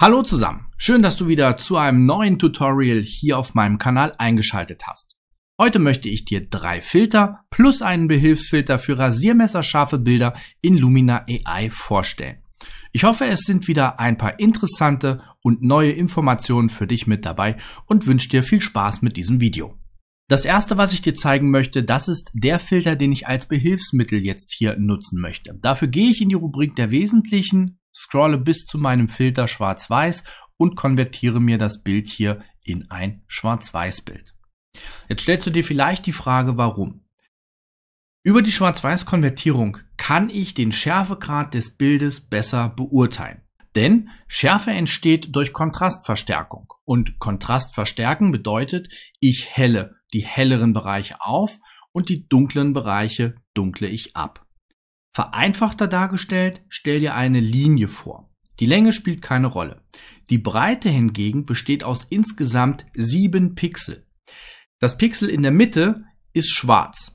Hallo zusammen, schön, dass du wieder zu einem neuen Tutorial hier auf meinem Kanal eingeschaltet hast. Heute möchte ich dir drei Filter plus einen Behilfsfilter für rasiermesserscharfe Bilder in Lumina AI vorstellen. Ich hoffe, es sind wieder ein paar interessante und neue Informationen für dich mit dabei und wünsche dir viel Spaß mit diesem Video. Das erste, was ich dir zeigen möchte, das ist der Filter, den ich als Behilfsmittel jetzt hier nutzen möchte. Dafür gehe ich in die Rubrik der wesentlichen scrolle bis zu meinem Filter schwarz-weiß und konvertiere mir das Bild hier in ein Schwarz-Weiß-Bild. Jetzt stellst du dir vielleicht die Frage, warum? Über die Schwarz-Weiß-Konvertierung kann ich den Schärfegrad des Bildes besser beurteilen. Denn Schärfe entsteht durch Kontrastverstärkung. Und Kontrastverstärken bedeutet, ich helle die helleren Bereiche auf und die dunklen Bereiche dunkle ich ab. Vereinfachter dargestellt, stell dir eine Linie vor. Die Länge spielt keine Rolle. Die Breite hingegen besteht aus insgesamt sieben Pixel. Das Pixel in der Mitte ist schwarz.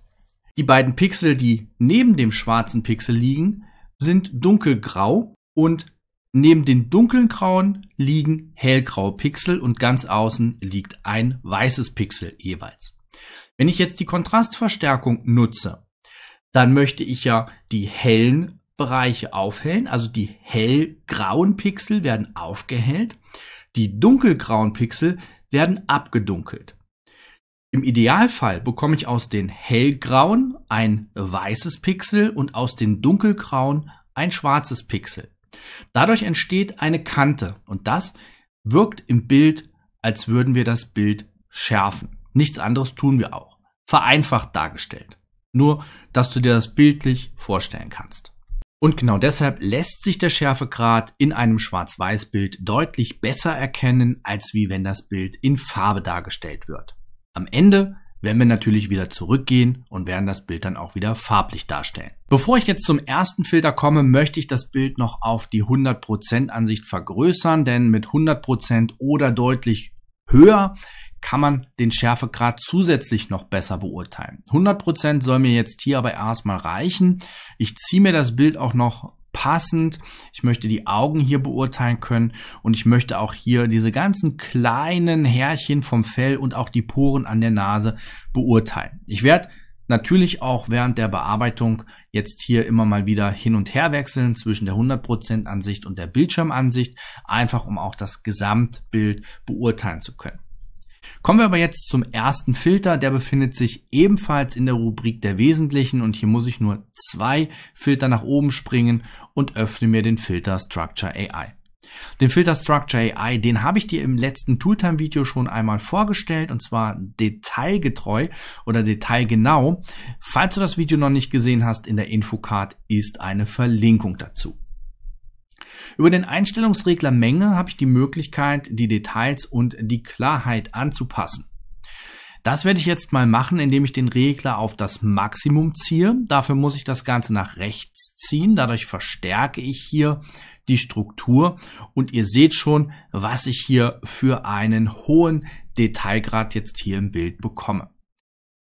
Die beiden Pixel, die neben dem schwarzen Pixel liegen, sind dunkelgrau und neben den dunklen grauen liegen hellgraue Pixel und ganz außen liegt ein weißes Pixel jeweils. Wenn ich jetzt die Kontrastverstärkung nutze, dann möchte ich ja die hellen Bereiche aufhellen, also die hellgrauen Pixel werden aufgehellt, die dunkelgrauen Pixel werden abgedunkelt. Im Idealfall bekomme ich aus den hellgrauen ein weißes Pixel und aus den dunkelgrauen ein schwarzes Pixel. Dadurch entsteht eine Kante und das wirkt im Bild, als würden wir das Bild schärfen. Nichts anderes tun wir auch. Vereinfacht dargestellt. Nur, dass du dir das bildlich vorstellen kannst. Und genau deshalb lässt sich der Schärfegrad in einem Schwarz-Weiß-Bild deutlich besser erkennen, als wie wenn das Bild in Farbe dargestellt wird. Am Ende werden wir natürlich wieder zurückgehen und werden das Bild dann auch wieder farblich darstellen. Bevor ich jetzt zum ersten Filter komme, möchte ich das Bild noch auf die 100% Ansicht vergrößern, denn mit 100% oder deutlich höher kann man den Schärfegrad zusätzlich noch besser beurteilen. 100% soll mir jetzt hier aber erstmal reichen. Ich ziehe mir das Bild auch noch passend. Ich möchte die Augen hier beurteilen können und ich möchte auch hier diese ganzen kleinen Härchen vom Fell und auch die Poren an der Nase beurteilen. Ich werde natürlich auch während der Bearbeitung jetzt hier immer mal wieder hin und her wechseln zwischen der 100% Ansicht und der Bildschirmansicht, einfach um auch das Gesamtbild beurteilen zu können. Kommen wir aber jetzt zum ersten Filter. Der befindet sich ebenfalls in der Rubrik der Wesentlichen und hier muss ich nur zwei Filter nach oben springen und öffne mir den Filter Structure AI. Den Filter Structure AI, den habe ich dir im letzten Tooltime-Video schon einmal vorgestellt und zwar detailgetreu oder detailgenau. Falls du das Video noch nicht gesehen hast, in der Infocard ist eine Verlinkung dazu. Über den Einstellungsregler Menge habe ich die Möglichkeit, die Details und die Klarheit anzupassen. Das werde ich jetzt mal machen, indem ich den Regler auf das Maximum ziehe. Dafür muss ich das Ganze nach rechts ziehen. Dadurch verstärke ich hier die Struktur. Und ihr seht schon, was ich hier für einen hohen Detailgrad jetzt hier im Bild bekomme.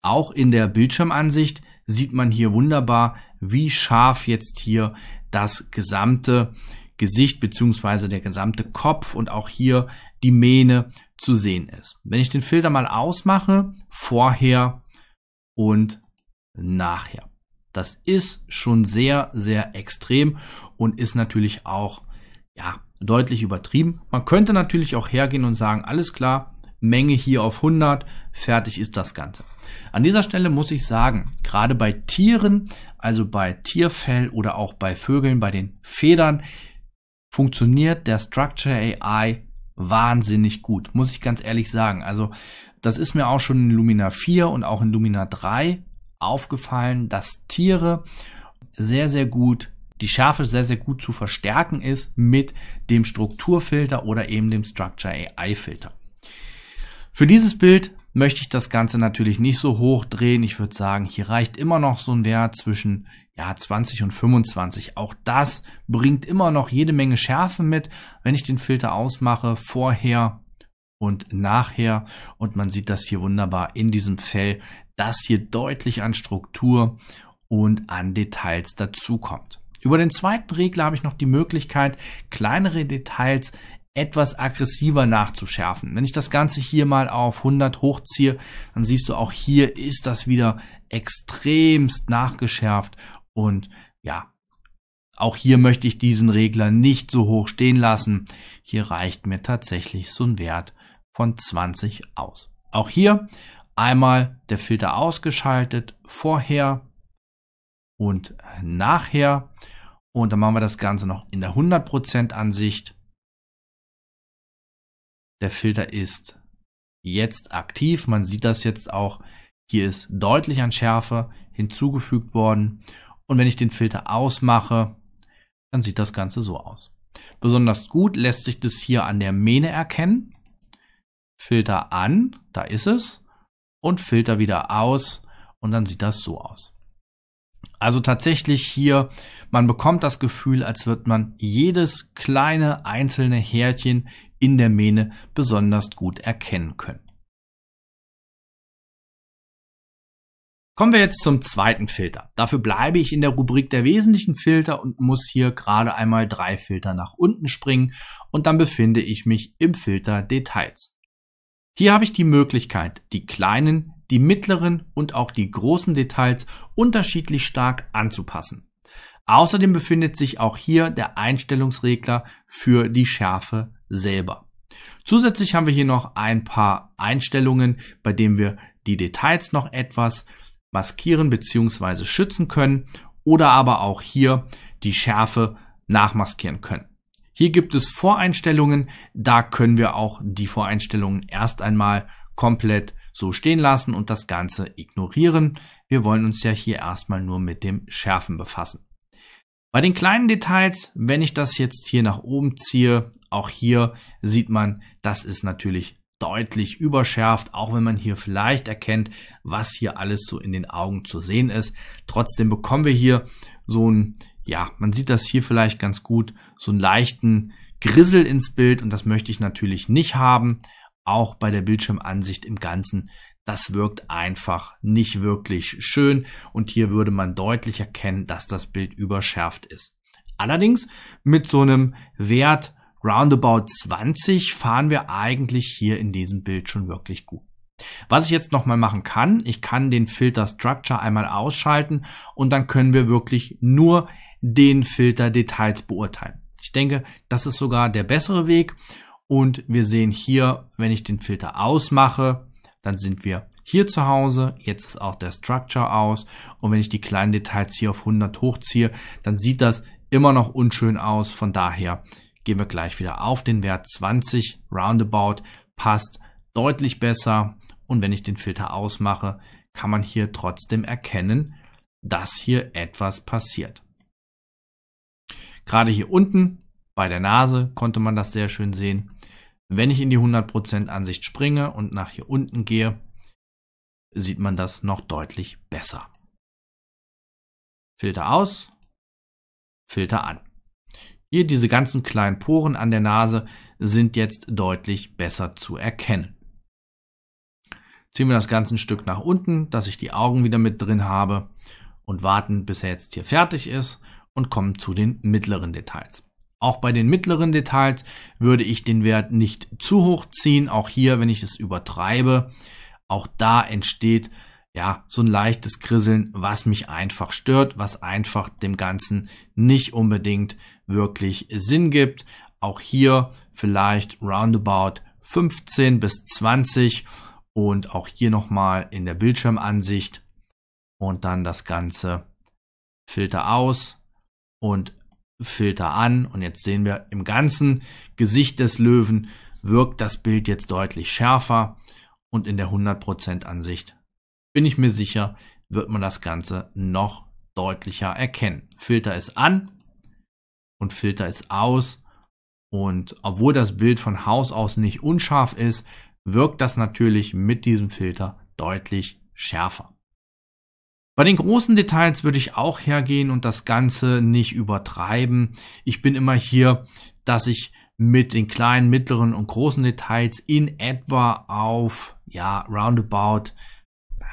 Auch in der Bildschirmansicht sieht man hier wunderbar, wie scharf jetzt hier das gesamte Gesicht beziehungsweise der gesamte Kopf und auch hier die Mähne zu sehen ist. Wenn ich den Filter mal ausmache, vorher und nachher. Das ist schon sehr, sehr extrem und ist natürlich auch, ja, deutlich übertrieben. Man könnte natürlich auch hergehen und sagen, alles klar, Menge hier auf 100, fertig ist das Ganze. An dieser Stelle muss ich sagen, gerade bei Tieren also bei Tierfell oder auch bei Vögeln, bei den Federn, funktioniert der Structure AI wahnsinnig gut, muss ich ganz ehrlich sagen. Also das ist mir auch schon in Lumina 4 und auch in Lumina 3 aufgefallen, dass Tiere sehr, sehr gut, die Schärfe sehr, sehr gut zu verstärken ist mit dem Strukturfilter oder eben dem Structure AI Filter. Für dieses Bild möchte ich das Ganze natürlich nicht so hoch drehen. Ich würde sagen, hier reicht immer noch so ein Wert zwischen ja, 20 und 25. Auch das bringt immer noch jede Menge Schärfe mit, wenn ich den Filter ausmache, vorher und nachher. Und man sieht das hier wunderbar in diesem Fell, dass hier deutlich an Struktur und an Details dazukommt. Über den zweiten Regler habe ich noch die Möglichkeit, kleinere Details etwas aggressiver nachzuschärfen. Wenn ich das Ganze hier mal auf 100 hochziehe, dann siehst du auch hier ist das wieder extremst nachgeschärft und ja, auch hier möchte ich diesen Regler nicht so hoch stehen lassen. Hier reicht mir tatsächlich so ein Wert von 20 aus. Auch hier einmal der Filter ausgeschaltet, vorher und nachher. Und dann machen wir das Ganze noch in der 100% Ansicht. Der Filter ist jetzt aktiv. Man sieht das jetzt auch. Hier ist deutlich an Schärfe hinzugefügt worden. Und wenn ich den Filter ausmache, dann sieht das Ganze so aus. Besonders gut lässt sich das hier an der Mähne erkennen. Filter an, da ist es. Und Filter wieder aus und dann sieht das so aus. Also tatsächlich hier, man bekommt das Gefühl, als wird man jedes kleine einzelne Härchen in der Mähne besonders gut erkennen können. Kommen wir jetzt zum zweiten Filter. Dafür bleibe ich in der Rubrik der wesentlichen Filter und muss hier gerade einmal drei Filter nach unten springen und dann befinde ich mich im Filter Details. Hier habe ich die Möglichkeit, die kleinen, die mittleren und auch die großen Details unterschiedlich stark anzupassen. Außerdem befindet sich auch hier der Einstellungsregler für die Schärfe selber. Zusätzlich haben wir hier noch ein paar Einstellungen, bei denen wir die Details noch etwas maskieren bzw. schützen können oder aber auch hier die Schärfe nachmaskieren können. Hier gibt es Voreinstellungen, da können wir auch die Voreinstellungen erst einmal komplett so stehen lassen und das Ganze ignorieren. Wir wollen uns ja hier erstmal nur mit dem Schärfen befassen. Bei den kleinen Details, wenn ich das jetzt hier nach oben ziehe auch hier sieht man, das ist natürlich deutlich überschärft, auch wenn man hier vielleicht erkennt, was hier alles so in den Augen zu sehen ist. Trotzdem bekommen wir hier so ein, ja, man sieht das hier vielleicht ganz gut, so einen leichten Grissel ins Bild und das möchte ich natürlich nicht haben. Auch bei der Bildschirmansicht im Ganzen, das wirkt einfach nicht wirklich schön und hier würde man deutlich erkennen, dass das Bild überschärft ist. Allerdings mit so einem Wert roundabout 20 fahren wir eigentlich hier in diesem Bild schon wirklich gut. Was ich jetzt nochmal machen kann, ich kann den Filter Structure einmal ausschalten und dann können wir wirklich nur den Filter Details beurteilen. Ich denke, das ist sogar der bessere Weg und wir sehen hier, wenn ich den Filter ausmache, dann sind wir hier zu Hause, jetzt ist auch der Structure aus und wenn ich die kleinen Details hier auf 100 hochziehe, dann sieht das immer noch unschön aus, von daher gehen wir gleich wieder auf den Wert 20 Roundabout, passt deutlich besser und wenn ich den Filter ausmache, kann man hier trotzdem erkennen, dass hier etwas passiert. Gerade hier unten bei der Nase konnte man das sehr schön sehen. Wenn ich in die 100% Ansicht springe und nach hier unten gehe, sieht man das noch deutlich besser. Filter aus, Filter an. Hier diese ganzen kleinen Poren an der Nase sind jetzt deutlich besser zu erkennen. Ziehen wir das ganze ein Stück nach unten, dass ich die Augen wieder mit drin habe und warten, bis er jetzt hier fertig ist und kommen zu den mittleren Details. Auch bei den mittleren Details würde ich den Wert nicht zu hoch ziehen. Auch hier, wenn ich es übertreibe, auch da entsteht ja, so ein leichtes Krisseln, was mich einfach stört, was einfach dem Ganzen nicht unbedingt wirklich Sinn gibt. Auch hier vielleicht roundabout 15 bis 20 und auch hier nochmal in der Bildschirmansicht und dann das Ganze Filter aus und Filter an und jetzt sehen wir im ganzen Gesicht des Löwen wirkt das Bild jetzt deutlich schärfer und in der 100% Ansicht bin ich mir sicher, wird man das Ganze noch deutlicher erkennen. Filter ist an und Filter ist aus. Und obwohl das Bild von Haus aus nicht unscharf ist, wirkt das natürlich mit diesem Filter deutlich schärfer. Bei den großen Details würde ich auch hergehen und das Ganze nicht übertreiben. Ich bin immer hier, dass ich mit den kleinen, mittleren und großen Details in etwa auf, ja, roundabout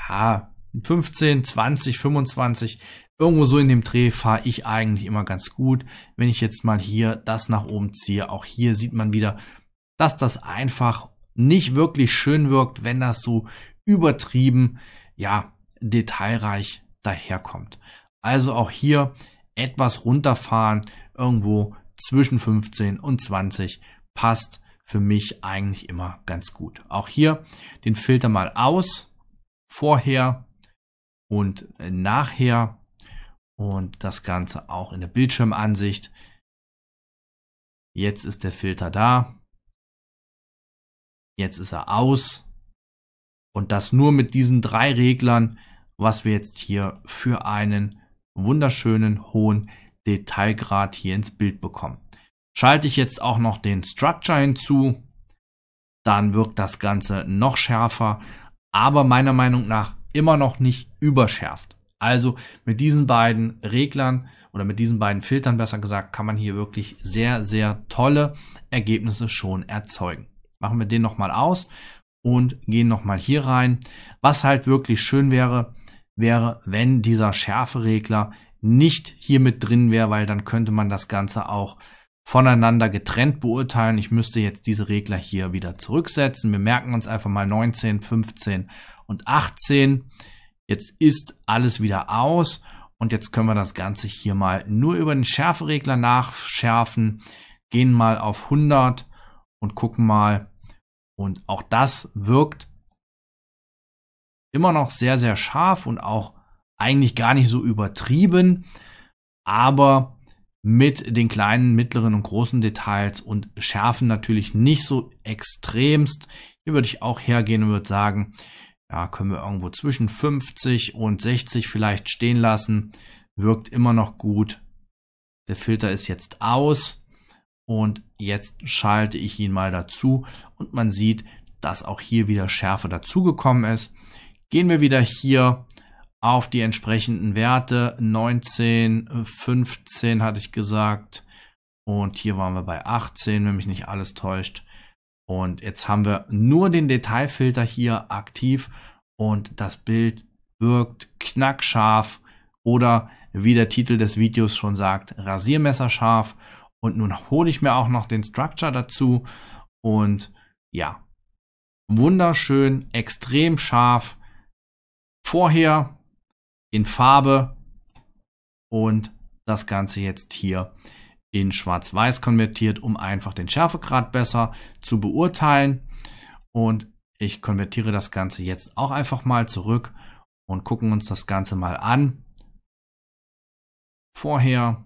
ja, 15, 20, 25, irgendwo so in dem Dreh fahre ich eigentlich immer ganz gut. Wenn ich jetzt mal hier das nach oben ziehe, auch hier sieht man wieder, dass das einfach nicht wirklich schön wirkt, wenn das so übertrieben, ja, detailreich daherkommt. Also auch hier etwas runterfahren, irgendwo zwischen 15 und 20 passt für mich eigentlich immer ganz gut. Auch hier den Filter mal aus, vorher und äh, nachher und das Ganze auch in der Bildschirmansicht. Jetzt ist der Filter da. Jetzt ist er aus. Und das nur mit diesen drei Reglern, was wir jetzt hier für einen wunderschönen hohen Detailgrad hier ins Bild bekommen. Schalte ich jetzt auch noch den Structure hinzu, dann wirkt das Ganze noch schärfer aber meiner Meinung nach immer noch nicht überschärft. Also mit diesen beiden Reglern oder mit diesen beiden Filtern besser gesagt, kann man hier wirklich sehr, sehr tolle Ergebnisse schon erzeugen. Machen wir den nochmal aus und gehen nochmal hier rein. Was halt wirklich schön wäre, wäre, wenn dieser Schärferegler nicht hier mit drin wäre, weil dann könnte man das Ganze auch voneinander getrennt beurteilen. Ich müsste jetzt diese Regler hier wieder zurücksetzen. Wir merken uns einfach mal 19, 15 und 18. Jetzt ist alles wieder aus und jetzt können wir das Ganze hier mal nur über den Schärferegler nachschärfen. Gehen mal auf 100 und gucken mal. Und auch das wirkt immer noch sehr, sehr scharf und auch eigentlich gar nicht so übertrieben. Aber mit den kleinen, mittleren und großen Details und schärfen natürlich nicht so extremst. Hier würde ich auch hergehen und würde sagen, ja, können wir irgendwo zwischen 50 und 60 vielleicht stehen lassen. Wirkt immer noch gut. Der Filter ist jetzt aus und jetzt schalte ich ihn mal dazu und man sieht, dass auch hier wieder Schärfe dazugekommen ist. Gehen wir wieder hier auf die entsprechenden Werte. 19, 15 äh, hatte ich gesagt. Und hier waren wir bei 18, wenn mich nicht alles täuscht. Und jetzt haben wir nur den Detailfilter hier aktiv und das Bild wirkt knackscharf oder wie der Titel des Videos schon sagt, rasiermesserscharf. Und nun hole ich mir auch noch den Structure dazu und ja, wunderschön, extrem scharf. Vorher in Farbe und das Ganze jetzt hier in Schwarz-Weiß konvertiert, um einfach den Schärfegrad besser zu beurteilen. Und ich konvertiere das Ganze jetzt auch einfach mal zurück und gucken uns das Ganze mal an. Vorher,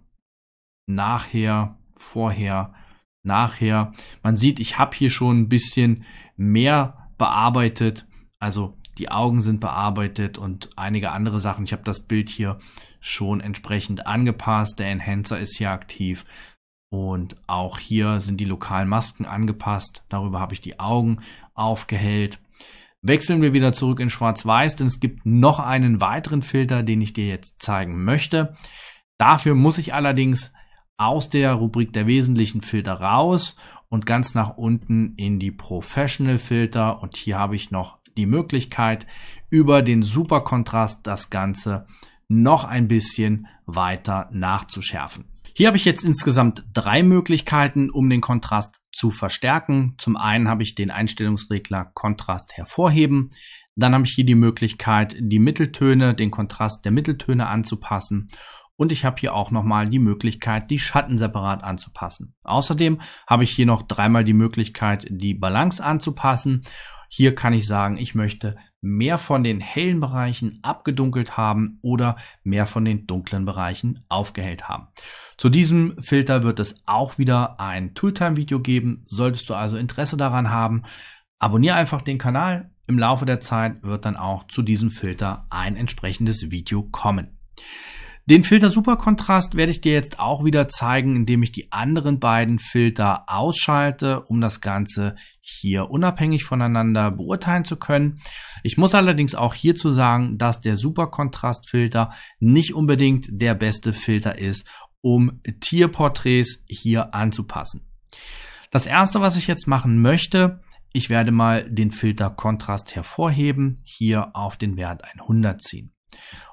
nachher, vorher, nachher. Man sieht, ich habe hier schon ein bisschen mehr bearbeitet. Also die Augen sind bearbeitet und einige andere Sachen. Ich habe das Bild hier schon entsprechend angepasst. Der Enhancer ist hier aktiv. Und auch hier sind die lokalen Masken angepasst. Darüber habe ich die Augen aufgehellt. Wechseln wir wieder zurück in Schwarz-Weiß, denn es gibt noch einen weiteren Filter, den ich dir jetzt zeigen möchte. Dafür muss ich allerdings aus der Rubrik der wesentlichen Filter raus und ganz nach unten in die Professional Filter und hier habe ich noch die Möglichkeit, über den Superkontrast das Ganze noch ein bisschen weiter nachzuschärfen. Hier habe ich jetzt insgesamt drei Möglichkeiten, um den Kontrast zu verstärken. Zum einen habe ich den Einstellungsregler Kontrast hervorheben. Dann habe ich hier die Möglichkeit, die Mitteltöne, den Kontrast der Mitteltöne anzupassen. Und ich habe hier auch nochmal die Möglichkeit, die Schatten separat anzupassen. Außerdem habe ich hier noch dreimal die Möglichkeit, die Balance anzupassen. Hier kann ich sagen, ich möchte mehr von den hellen Bereichen abgedunkelt haben oder mehr von den dunklen Bereichen aufgehellt haben. Zu diesem Filter wird es auch wieder ein Tooltime-Video geben. Solltest du also Interesse daran haben, abonniere einfach den Kanal. Im Laufe der Zeit wird dann auch zu diesem Filter ein entsprechendes Video kommen. Den Filter Superkontrast werde ich dir jetzt auch wieder zeigen, indem ich die anderen beiden Filter ausschalte, um das Ganze hier unabhängig voneinander beurteilen zu können. Ich muss allerdings auch hierzu sagen, dass der Superkontrastfilter nicht unbedingt der beste Filter ist, um Tierporträts hier anzupassen. Das erste, was ich jetzt machen möchte, ich werde mal den Filter Kontrast hervorheben, hier auf den Wert 100 ziehen.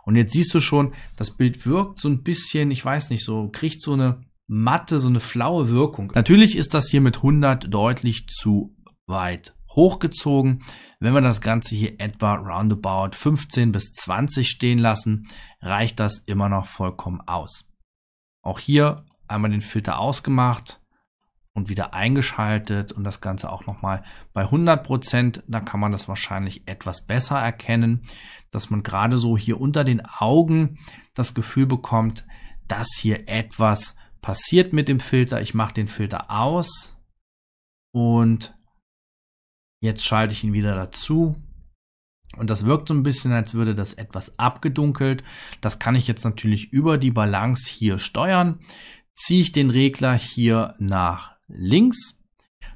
Und jetzt siehst du schon, das Bild wirkt so ein bisschen, ich weiß nicht, so kriegt so eine matte, so eine flaue Wirkung. Natürlich ist das hier mit 100 deutlich zu weit hochgezogen. Wenn wir das Ganze hier etwa roundabout 15 bis 20 stehen lassen, reicht das immer noch vollkommen aus. Auch hier einmal den Filter ausgemacht, und wieder eingeschaltet und das Ganze auch nochmal bei 100 Prozent. Da kann man das wahrscheinlich etwas besser erkennen, dass man gerade so hier unter den Augen das Gefühl bekommt, dass hier etwas passiert mit dem Filter. Ich mache den Filter aus und jetzt schalte ich ihn wieder dazu. Und das wirkt so ein bisschen, als würde das etwas abgedunkelt. Das kann ich jetzt natürlich über die Balance hier steuern. Ziehe ich den Regler hier nach links.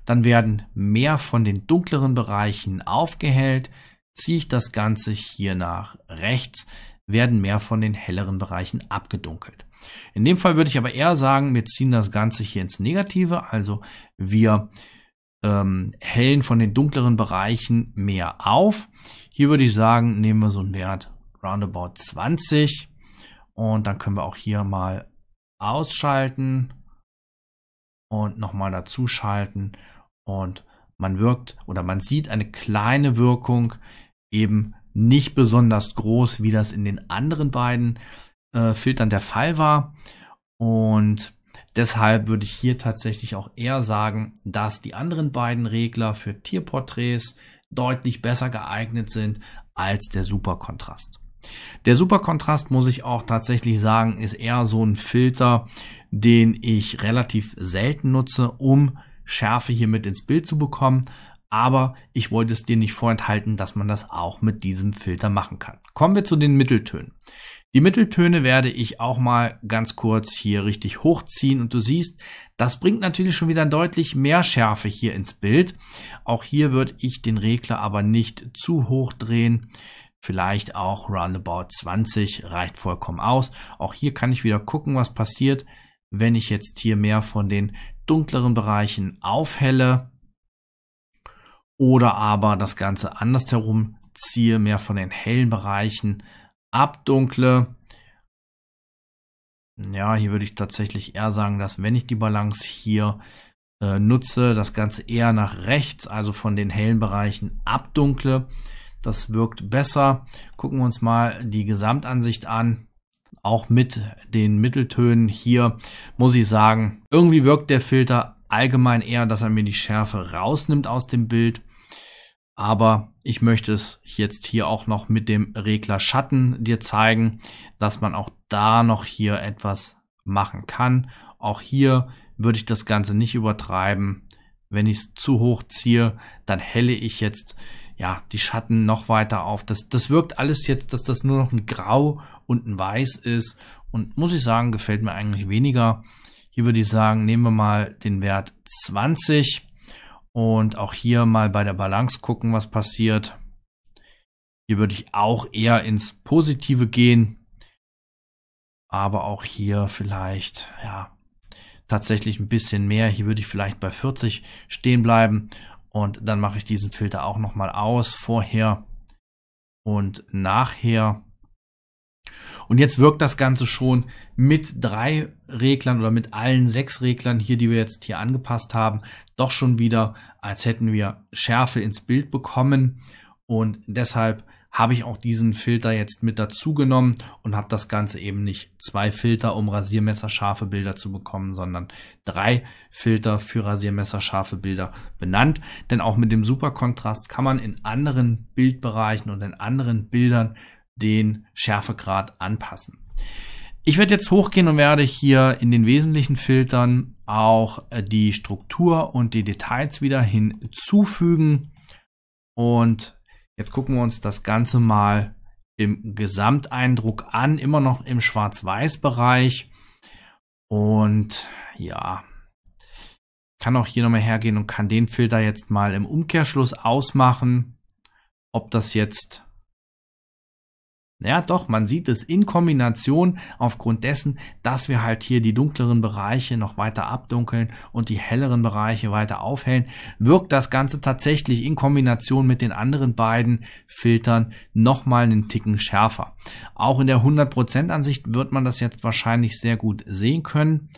Dann werden mehr von den dunkleren Bereichen aufgehellt. Ziehe ich das Ganze hier nach rechts, werden mehr von den helleren Bereichen abgedunkelt. In dem Fall würde ich aber eher sagen, wir ziehen das Ganze hier ins Negative, also wir ähm, hellen von den dunkleren Bereichen mehr auf. Hier würde ich sagen, nehmen wir so einen Wert roundabout 20 und dann können wir auch hier mal ausschalten und nochmal dazu schalten und man wirkt oder man sieht eine kleine Wirkung eben nicht besonders groß, wie das in den anderen beiden äh, Filtern der Fall war. Und deshalb würde ich hier tatsächlich auch eher sagen, dass die anderen beiden Regler für Tierporträts deutlich besser geeignet sind als der Superkontrast. Der Superkontrast, muss ich auch tatsächlich sagen, ist eher so ein Filter, den ich relativ selten nutze, um Schärfe hier mit ins Bild zu bekommen. Aber ich wollte es dir nicht vorenthalten, dass man das auch mit diesem Filter machen kann. Kommen wir zu den Mitteltönen. Die Mitteltöne werde ich auch mal ganz kurz hier richtig hochziehen und du siehst, das bringt natürlich schon wieder deutlich mehr Schärfe hier ins Bild. Auch hier würde ich den Regler aber nicht zu hoch drehen. Vielleicht auch roundabout 20 reicht vollkommen aus. Auch hier kann ich wieder gucken, was passiert wenn ich jetzt hier mehr von den dunkleren Bereichen aufhelle oder aber das Ganze andersherum ziehe, mehr von den hellen Bereichen abdunkle. Ja, hier würde ich tatsächlich eher sagen, dass wenn ich die Balance hier äh, nutze, das Ganze eher nach rechts, also von den hellen Bereichen abdunkle. Das wirkt besser. Gucken wir uns mal die Gesamtansicht an auch mit den Mitteltönen hier muss ich sagen, irgendwie wirkt der Filter allgemein eher, dass er mir die Schärfe rausnimmt aus dem Bild. Aber ich möchte es jetzt hier auch noch mit dem Regler Schatten dir zeigen, dass man auch da noch hier etwas machen kann. Auch hier würde ich das Ganze nicht übertreiben. Wenn ich es zu hoch ziehe, dann helle ich jetzt ja, die Schatten noch weiter auf. Das, das wirkt alles jetzt, dass das nur noch ein Grau und ein Weiß ist. Und muss ich sagen, gefällt mir eigentlich weniger. Hier würde ich sagen, nehmen wir mal den Wert 20 und auch hier mal bei der Balance gucken, was passiert. Hier würde ich auch eher ins Positive gehen. Aber auch hier vielleicht, ja, tatsächlich ein bisschen mehr. Hier würde ich vielleicht bei 40 stehen bleiben. Und dann mache ich diesen Filter auch nochmal aus, vorher und nachher. Und jetzt wirkt das Ganze schon mit drei Reglern oder mit allen sechs Reglern hier, die wir jetzt hier angepasst haben, doch schon wieder, als hätten wir Schärfe ins Bild bekommen. Und deshalb habe ich auch diesen Filter jetzt mit dazu genommen und habe das Ganze eben nicht zwei Filter, um rasiermesserscharfe Bilder zu bekommen, sondern drei Filter für rasiermesserscharfe Bilder benannt. Denn auch mit dem Superkontrast kann man in anderen Bildbereichen und in anderen Bildern den Schärfegrad anpassen. Ich werde jetzt hochgehen und werde hier in den wesentlichen Filtern auch äh, die Struktur und die Details wieder hinzufügen und Jetzt gucken wir uns das Ganze mal im Gesamteindruck an, immer noch im Schwarz-Weiß-Bereich. Und ja, kann auch hier nochmal hergehen und kann den Filter jetzt mal im Umkehrschluss ausmachen, ob das jetzt ja, doch, man sieht es in Kombination aufgrund dessen, dass wir halt hier die dunkleren Bereiche noch weiter abdunkeln und die helleren Bereiche weiter aufhellen, wirkt das Ganze tatsächlich in Kombination mit den anderen beiden Filtern nochmal einen Ticken schärfer. Auch in der 100% Ansicht wird man das jetzt wahrscheinlich sehr gut sehen können.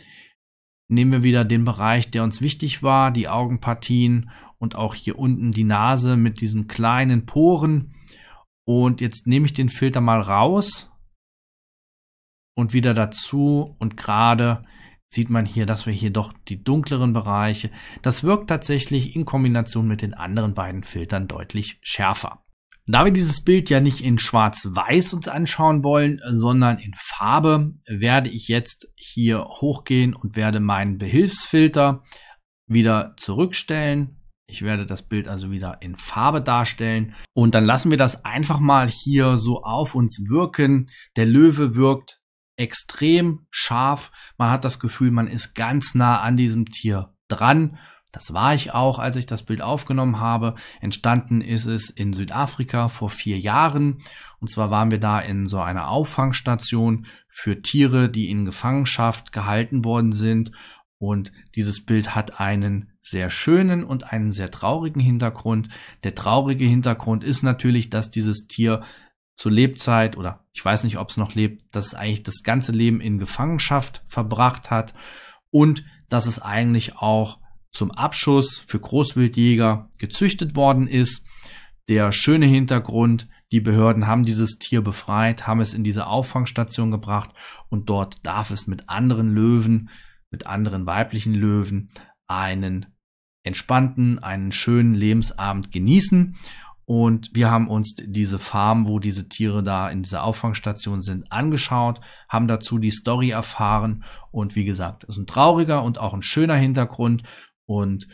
Nehmen wir wieder den Bereich, der uns wichtig war, die Augenpartien und auch hier unten die Nase mit diesen kleinen Poren und jetzt nehme ich den Filter mal raus und wieder dazu und gerade sieht man hier, dass wir hier doch die dunkleren Bereiche, das wirkt tatsächlich in Kombination mit den anderen beiden Filtern deutlich schärfer. Da wir dieses Bild ja nicht in schwarz-weiß uns anschauen wollen, sondern in Farbe, werde ich jetzt hier hochgehen und werde meinen Behilfsfilter wieder zurückstellen ich werde das Bild also wieder in Farbe darstellen und dann lassen wir das einfach mal hier so auf uns wirken. Der Löwe wirkt extrem scharf. Man hat das Gefühl, man ist ganz nah an diesem Tier dran. Das war ich auch, als ich das Bild aufgenommen habe. Entstanden ist es in Südafrika vor vier Jahren. Und zwar waren wir da in so einer Auffangstation für Tiere, die in Gefangenschaft gehalten worden sind. Und dieses Bild hat einen sehr schönen und einen sehr traurigen Hintergrund. Der traurige Hintergrund ist natürlich, dass dieses Tier zur Lebzeit oder ich weiß nicht, ob es noch lebt, dass es eigentlich das ganze Leben in Gefangenschaft verbracht hat und dass es eigentlich auch zum Abschuss für Großwildjäger gezüchtet worden ist. Der schöne Hintergrund, die Behörden haben dieses Tier befreit, haben es in diese Auffangstation gebracht und dort darf es mit anderen Löwen, mit anderen weiblichen Löwen einen entspannten, einen schönen Lebensabend genießen. Und wir haben uns diese Farm, wo diese Tiere da in dieser Auffangstation sind, angeschaut, haben dazu die Story erfahren. Und wie gesagt, es ist ein trauriger und auch ein schöner Hintergrund. Und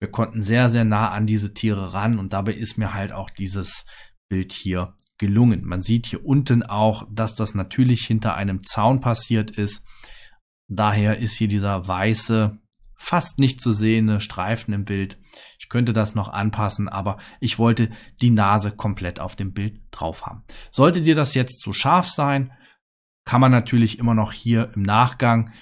wir konnten sehr, sehr nah an diese Tiere ran. Und dabei ist mir halt auch dieses Bild hier gelungen. Man sieht hier unten auch, dass das natürlich hinter einem Zaun passiert ist. Daher ist hier dieser weiße fast nicht zu sehende Streifen im Bild. Ich könnte das noch anpassen, aber ich wollte die Nase komplett auf dem Bild drauf haben. Sollte dir das jetzt zu scharf sein, kann man natürlich immer noch hier im Nachgang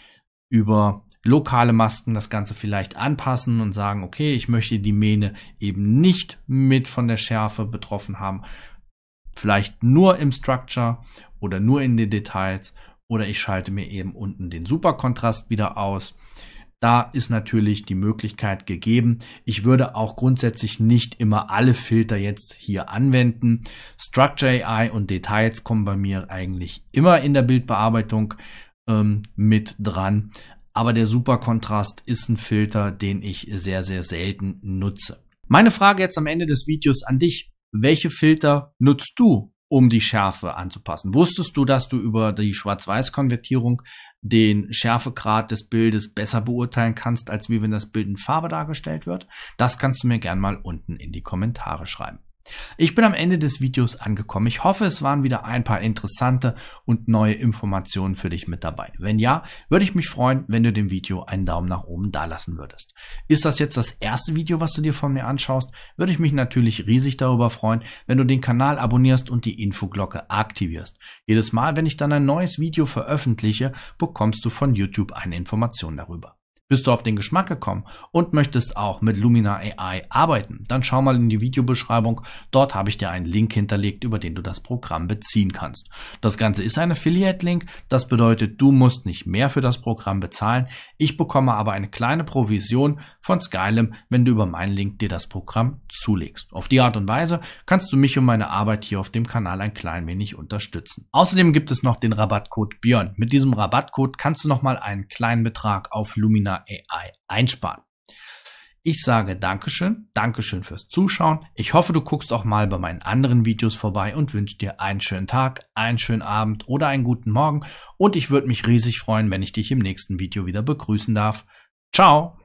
über lokale Masken das Ganze vielleicht anpassen und sagen, okay, ich möchte die Mähne eben nicht mit von der Schärfe betroffen haben. Vielleicht nur im Structure oder nur in den Details oder ich schalte mir eben unten den Superkontrast wieder aus da ist natürlich die Möglichkeit gegeben. Ich würde auch grundsätzlich nicht immer alle Filter jetzt hier anwenden. Structure AI und Details kommen bei mir eigentlich immer in der Bildbearbeitung ähm, mit dran. Aber der Superkontrast ist ein Filter, den ich sehr, sehr selten nutze. Meine Frage jetzt am Ende des Videos an dich. Welche Filter nutzt du um die Schärfe anzupassen. Wusstest du, dass du über die Schwarz-Weiß-Konvertierung den Schärfegrad des Bildes besser beurteilen kannst, als wie wenn das Bild in Farbe dargestellt wird? Das kannst du mir gern mal unten in die Kommentare schreiben. Ich bin am Ende des Videos angekommen. Ich hoffe, es waren wieder ein paar interessante und neue Informationen für dich mit dabei. Wenn ja, würde ich mich freuen, wenn du dem Video einen Daumen nach oben dalassen würdest. Ist das jetzt das erste Video, was du dir von mir anschaust, würde ich mich natürlich riesig darüber freuen, wenn du den Kanal abonnierst und die Infoglocke aktivierst. Jedes Mal, wenn ich dann ein neues Video veröffentliche, bekommst du von YouTube eine Information darüber. Bist du auf den Geschmack gekommen und möchtest auch mit Lumina AI arbeiten? Dann schau mal in die Videobeschreibung. Dort habe ich dir einen Link hinterlegt, über den du das Programm beziehen kannst. Das Ganze ist ein Affiliate-Link. Das bedeutet, du musst nicht mehr für das Programm bezahlen. Ich bekomme aber eine kleine Provision von Skylum, wenn du über meinen Link dir das Programm zulegst. Auf die Art und Weise kannst du mich und meine Arbeit hier auf dem Kanal ein klein wenig unterstützen. Außerdem gibt es noch den Rabattcode Björn. Mit diesem Rabattcode kannst du nochmal einen kleinen Betrag auf Lumina Thema AI einsparen. Ich sage Dankeschön, Dankeschön fürs Zuschauen. Ich hoffe, du guckst auch mal bei meinen anderen Videos vorbei und wünsche dir einen schönen Tag, einen schönen Abend oder einen guten Morgen. Und ich würde mich riesig freuen, wenn ich dich im nächsten Video wieder begrüßen darf. Ciao!